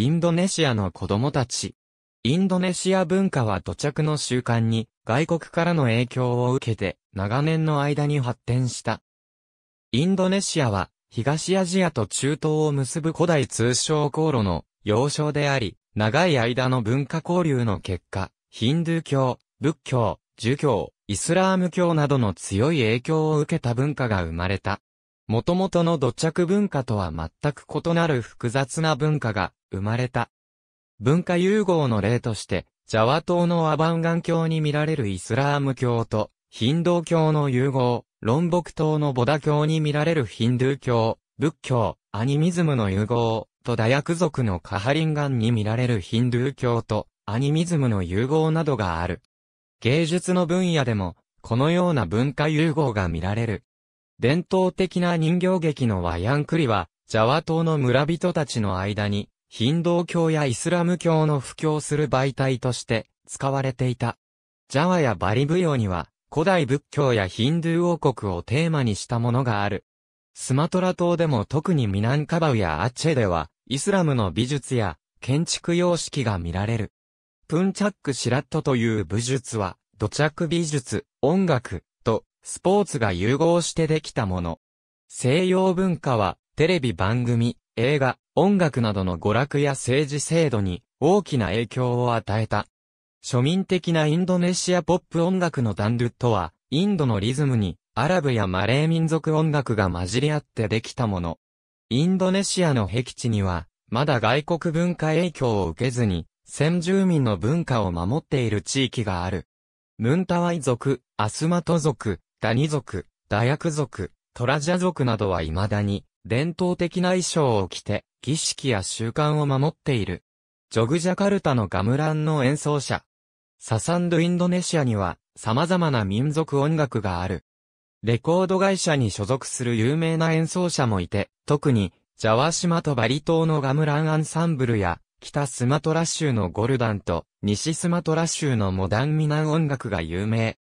インドネシアの子供たち。インドネシア文化は土着の習慣に外国からの影響を受けて長年の間に発展した。インドネシアは東アジアと中東を結ぶ古代通商航路の要衝であり、長い間の文化交流の結果、ヒンドゥー教、仏教、儒教、イスラーム教などの強い影響を受けた文化が生まれた。元々の土着文化とは全く異なる複雑な文化が生まれた。文化融合の例として、ジャワ島のアバンガン教に見られるイスラーム教と、ヒンドー教の融合、ロンボク島のボダ教に見られるヒンドゥー教、仏教、アニミズムの融合、とダヤク族のカハリンガンに見られるヒンドゥー教と、アニミズムの融合などがある。芸術の分野でも、このような文化融合が見られる。伝統的な人形劇のワヤンクリは、ジャワ島の村人たちの間に、ヒンドー教やイスラム教の布教する媒体として使われていた。ジャワやバリブ洋には古代仏教やヒンドゥー王国をテーマにしたものがある。スマトラ島でも特にミナンカバウやアチェではイスラムの美術や建築様式が見られる。プンチャックシラットという武術は土着美術、音楽とスポーツが融合してできたもの。西洋文化はテレビ番組、映画、音楽などの娯楽や政治制度に大きな影響を与えた。庶民的なインドネシアポップ音楽のダンドゥとは、インドのリズムにアラブやマレー民族音楽が混じり合ってできたもの。インドネシアの僻地には、まだ外国文化影響を受けずに、先住民の文化を守っている地域がある。ムンタワイ族、アスマト族、ダニ族、ダヤク族、トラジャ族などは未だに、伝統的な衣装を着て、儀式や習慣を守っている。ジョグジャカルタのガムランの演奏者。ササンドインドネシアには様々な民族音楽がある。レコード会社に所属する有名な演奏者もいて、特に、ジャワ島とバリ島のガムランアンサンブルや、北スマトラ州のゴルダンと、西スマトラ州のモダンミナン音楽が有名。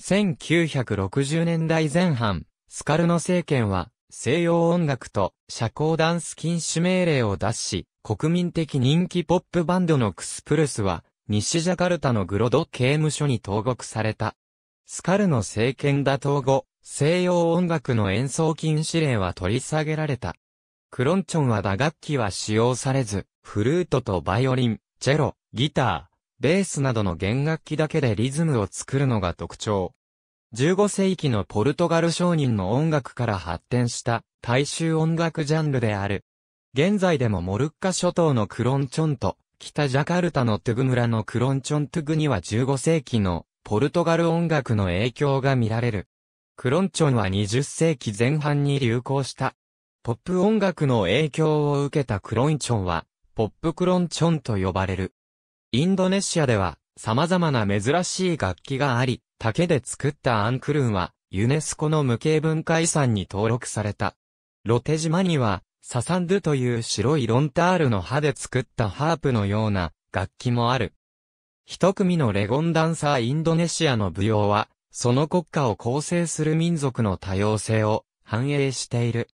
1960年代前半、スカルノ政権は、西洋音楽と社交ダンス禁止命令を出し、国民的人気ポップバンドのクスプルスは、西ジャカルタのグロド刑務所に投獄された。スカルの政権打倒後、西洋音楽の演奏禁止令は取り下げられた。クロンチョンは打楽器は使用されず、フルートとバイオリン、チェロ、ギター、ベースなどの弦楽器だけでリズムを作るのが特徴。15世紀のポルトガル商人の音楽から発展した大衆音楽ジャンルである。現在でもモルッカ諸島のクロンチョンと北ジャカルタのトゥグ村のクロンチョントゥグには15世紀のポルトガル音楽の影響が見られる。クロンチョンは20世紀前半に流行した。ポップ音楽の影響を受けたクロンチョンは、ポップクロンチョンと呼ばれる。インドネシアでは、様々な珍しい楽器があり、竹で作ったアンクルンは、ユネスコの無形文化遺産に登録された。ロテ島には、ササンドゥという白いロンタールの葉で作ったハープのような楽器もある。一組のレゴンダンサーインドネシアの舞踊は、その国家を構成する民族の多様性を反映している。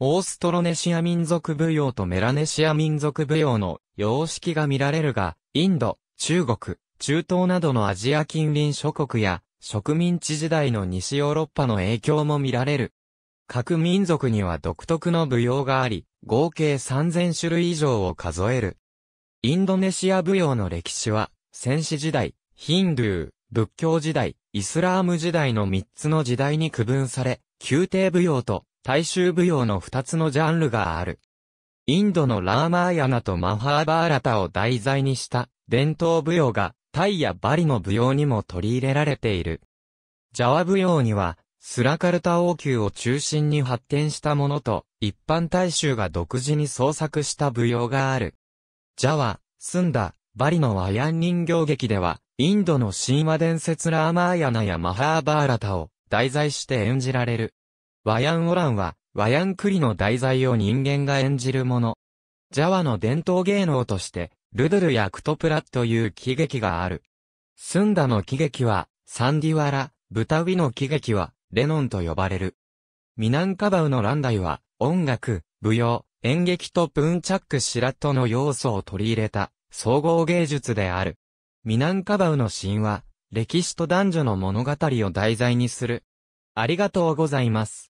オーストロネシア民族舞踊とメラネシア民族舞踊の様式が見られるが、インド、中国、中東などのアジア近隣諸国や、植民地時代の西ヨーロッパの影響も見られる。各民族には独特の舞踊があり、合計3000種類以上を数える。インドネシア舞踊の歴史は、戦士時代、ヒンドゥー、仏教時代、イスラーム時代の3つの時代に区分され、宮廷舞踊と大衆舞踊の2つのジャンルがある。インドのラーマーヤナとマハーバーラタを題材にした伝統舞踊がタイやバリの舞踊にも取り入れられている。ジャワ舞踊には、スラカルタ王宮を中心に発展したものと、一般大衆が独自に創作した舞踊がある。ジャワ、スンダ、バリの和ヤン人形劇では、インドの神話伝説ラーマーヤナやマハーバーラタを題材して演じられる。和ヤンオランは、和ヤンクリの題材を人間が演じるもの。ジャワの伝統芸能として、ルドルやクトプラという喜劇がある。スンダの喜劇は、サンディワラ、ブタウィの喜劇は、レノンと呼ばれる。ミナンカバウのランダイは、音楽、舞踊、演劇とプンチャックシラットの要素を取り入れた、総合芸術である。ミナンカバウの神話、歴史と男女の物語を題材にする。ありがとうございます。